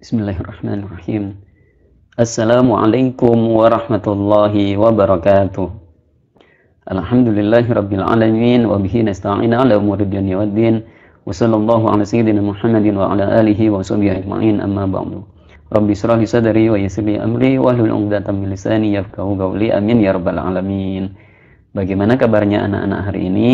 Bismillahirrahmanirrahim. Assalamualaikum warahmatullahi wabarakatuh. Alhamdulillahirabbil alamin wa bihi nasta'in 'ala umuri dunya waddin. Wa sallallahu ala sayyidina Muhammadin wa ala alihi wa sahbihi ajma'in amma ba'du. Rabbi israh sadri wa yassir li amri wa hlul 'uqdatam min lisani yafqahu qawli. Amin ya rabbal alamin. Bagaimana kabarnya anak-anak hari ini?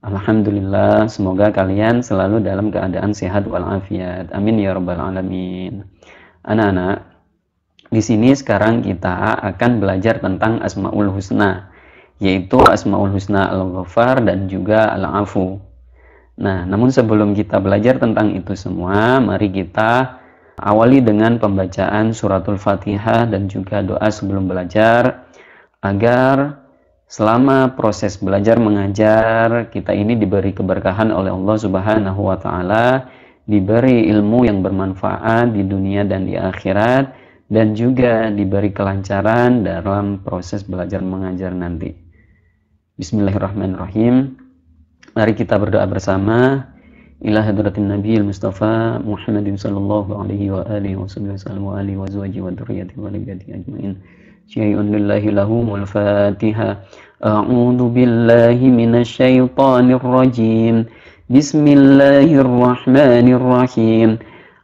Alhamdulillah, semoga kalian selalu dalam keadaan sehat walafiat. Amin ya rabbal alamin. Anak-anak, di sini sekarang kita akan belajar tentang Asmaul Husna, yaitu Asmaul Husna Al-Ghafar dan juga Al-Afu. Nah, namun sebelum kita belajar tentang itu semua, mari kita awali dengan pembacaan suratul Fatihah dan juga doa sebelum belajar agar selama proses belajar mengajar kita ini diberi keberkahan oleh Allah Subhanahu wa taala, diberi ilmu yang bermanfaat di dunia dan di akhirat dan juga diberi kelancaran dalam proses belajar mengajar nanti. Bismillahirrahmanirrahim. Mari kita berdoa bersama. إلى حضرة النبي المصطفى محمد صلى الله عليه وآله وصحبه وسلم وآله وزوجه وذريته ووليته أجمعين شيء لله له الفاتحة أعوذ بالله من الشيطان الرجيم بسم الله الرحمن الرحيم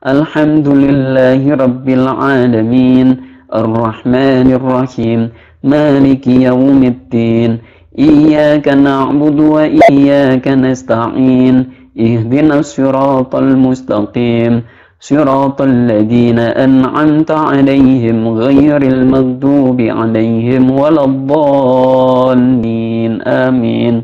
الحمد لله رب العالمين الرحمن الرحيم مالك يوم الدين إياك نعبد وإياك نستعين اهدنا الصراط المستقيم صراط الذين أنعمت عليهم غير المغضوب عليهم ولا الضالين آمين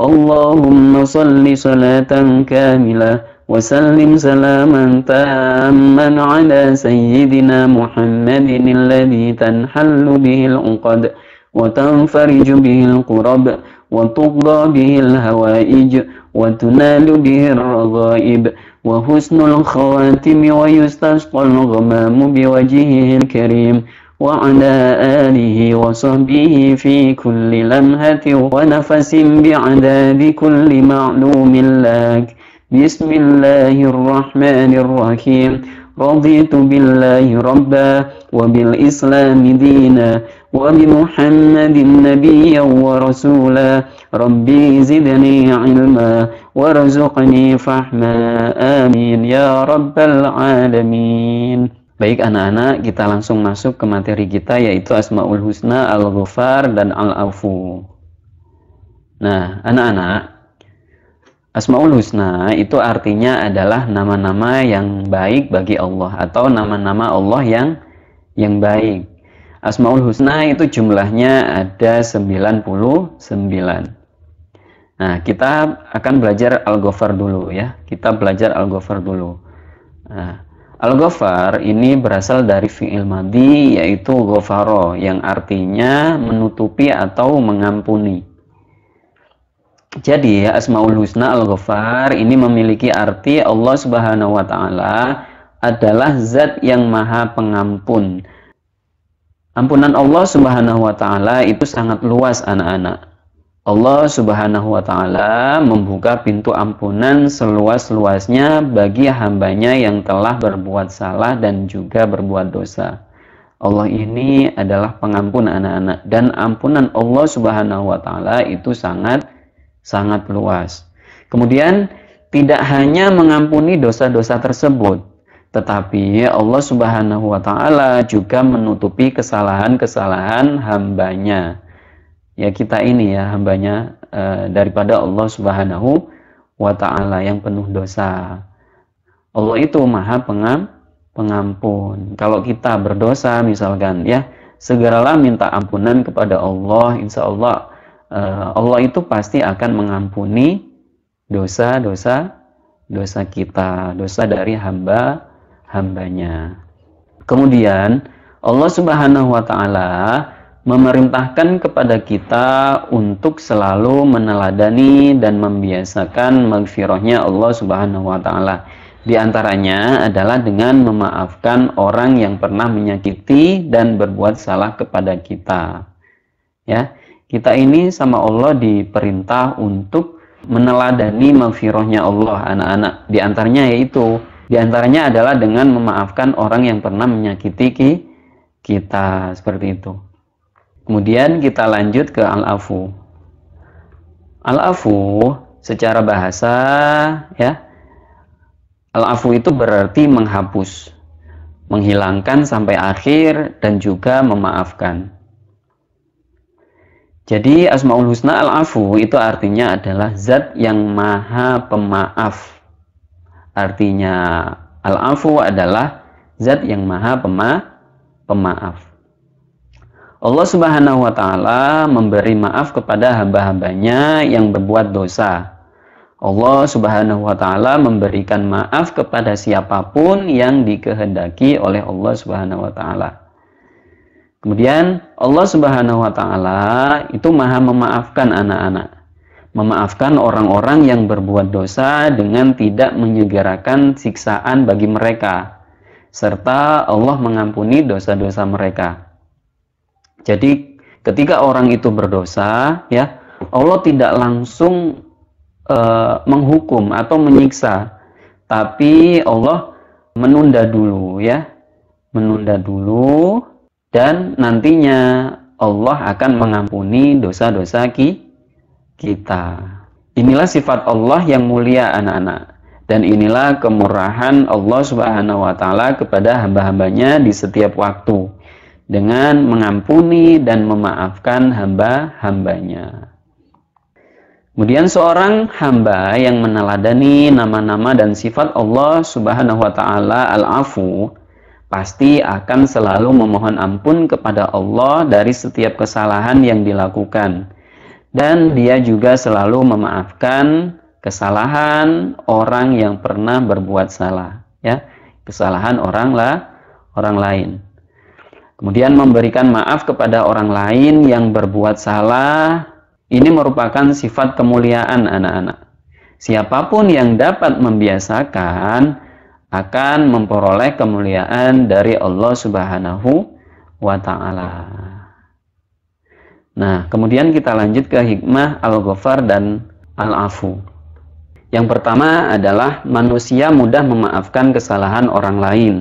اللهم صل صلاة كاملة وسلم سلاما تاما على سيدنا محمد الذي تنحل به العقد وتنفرج به القرب وتقضى به الهوائج وتنال به الرغائب وحسن الخواتم ويستسقى الغمام بوجهه الكريم وعلى آله وصحبه في كل لمهة ونفس بعداد كل معلوم لك بسم الله الرحمن الرحيم رضيت بالله ربا وبالإسلام دينا وبمحمد نبيا ورسولا ربي زدني علما وارزقني فحما آمين يا رب العالمين Baik anak-anak, kita langsung masuk ke materi kita yaitu Asmaul Husna, Al-Ghafar, dan Al-Afu. Nah, anak-anak, Asmaul Husna itu artinya adalah nama-nama yang baik bagi Allah atau nama-nama Allah yang yang baik. Asmaul Husna itu jumlahnya ada 99. Nah, kita akan belajar Al-Ghafar dulu ya. Kita belajar Al-Ghafar dulu. Nah, Al-Ghafar ini berasal dari fi'il madi yaitu ghafaro yang artinya menutupi atau mengampuni. Jadi ya, Asmaul Husna Al-Ghafar ini memiliki arti Allah Subhanahu wa taala adalah zat yang maha pengampun. Ampunan Allah Subhanahu wa taala itu sangat luas anak-anak. Allah Subhanahu wa taala membuka pintu ampunan seluas-luasnya bagi hambanya yang telah berbuat salah dan juga berbuat dosa. Allah ini adalah pengampun anak-anak dan ampunan Allah Subhanahu wa taala itu sangat sangat luas. Kemudian tidak hanya mengampuni dosa-dosa tersebut, tetapi Allah Subhanahu wa taala juga menutupi kesalahan-kesalahan hambanya. Ya kita ini ya hambanya eh, daripada Allah Subhanahu wa taala yang penuh dosa. Allah itu Maha pengam, pengampun. Kalau kita berdosa misalkan ya, segeralah minta ampunan kepada Allah, insya Allah Eh, Allah itu pasti akan mengampuni dosa-dosa dosa kita, dosa dari hamba hambanya. Kemudian Allah Subhanahu wa taala memerintahkan kepada kita untuk selalu meneladani dan membiasakan magfirahnya Allah Subhanahu wa taala. Di antaranya adalah dengan memaafkan orang yang pernah menyakiti dan berbuat salah kepada kita. Ya. Kita ini sama Allah diperintah untuk meneladani mafirohnya Allah anak-anak. Di antaranya yaitu di antaranya adalah dengan memaafkan orang yang pernah menyakiti kita seperti itu. Kemudian kita lanjut ke al-afu. Al-afu secara bahasa ya Al-afu itu berarti menghapus, menghilangkan sampai akhir dan juga memaafkan. Jadi Asmaul Husna Al-Afu itu artinya adalah zat yang maha pemaaf. Artinya Al-Afu adalah zat yang maha pema, pemaaf. Allah Subhanahu wa taala memberi maaf kepada hamba-hambanya yang berbuat dosa. Allah Subhanahu wa taala memberikan maaf kepada siapapun yang dikehendaki oleh Allah Subhanahu wa taala. Kemudian Allah Subhanahu wa taala itu Maha memaafkan anak-anak. Memaafkan orang-orang yang berbuat dosa dengan tidak menyegerakan siksaan bagi mereka serta Allah mengampuni dosa-dosa mereka. Jadi ketika orang itu berdosa ya, Allah tidak langsung uh, menghukum atau menyiksa, tapi Allah menunda dulu ya. Menunda dulu dan nantinya Allah akan mengampuni dosa-dosa ki kita. Inilah sifat Allah yang mulia anak-anak dan inilah kemurahan Allah Subhanahu wa taala kepada hamba-hambanya di setiap waktu dengan mengampuni dan memaafkan hamba-hambanya. Kemudian seorang hamba yang meneladani nama-nama dan sifat Allah Subhanahu wa taala Al-Afu pasti akan selalu memohon ampun kepada Allah dari setiap kesalahan yang dilakukan. Dan dia juga selalu memaafkan kesalahan orang yang pernah berbuat salah, ya. Kesalahan orang lah orang lain. Kemudian memberikan maaf kepada orang lain yang berbuat salah, ini merupakan sifat kemuliaan anak-anak. Siapapun yang dapat membiasakan akan memperoleh kemuliaan dari Allah Subhanahu wa taala. Nah, kemudian kita lanjut ke hikmah Al-Ghafar dan Al-Afu. Yang pertama adalah manusia mudah memaafkan kesalahan orang lain.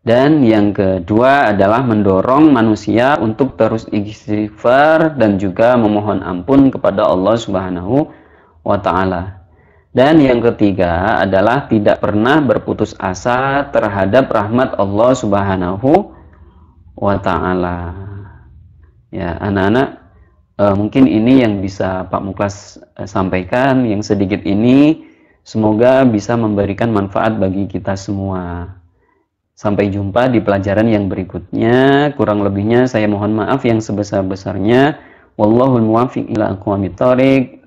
Dan yang kedua adalah mendorong manusia untuk terus istighfar dan juga memohon ampun kepada Allah Subhanahu wa taala. Dan yang ketiga adalah tidak pernah berputus asa terhadap rahmat Allah Subhanahu wa taala. Ya, anak-anak uh, mungkin ini yang bisa Pak Muklas uh, sampaikan yang sedikit ini semoga bisa memberikan manfaat bagi kita semua. Sampai jumpa di pelajaran yang berikutnya. Kurang lebihnya saya mohon maaf yang sebesar-besarnya. Wallahul muwaffiq ila aqwamit thoriq.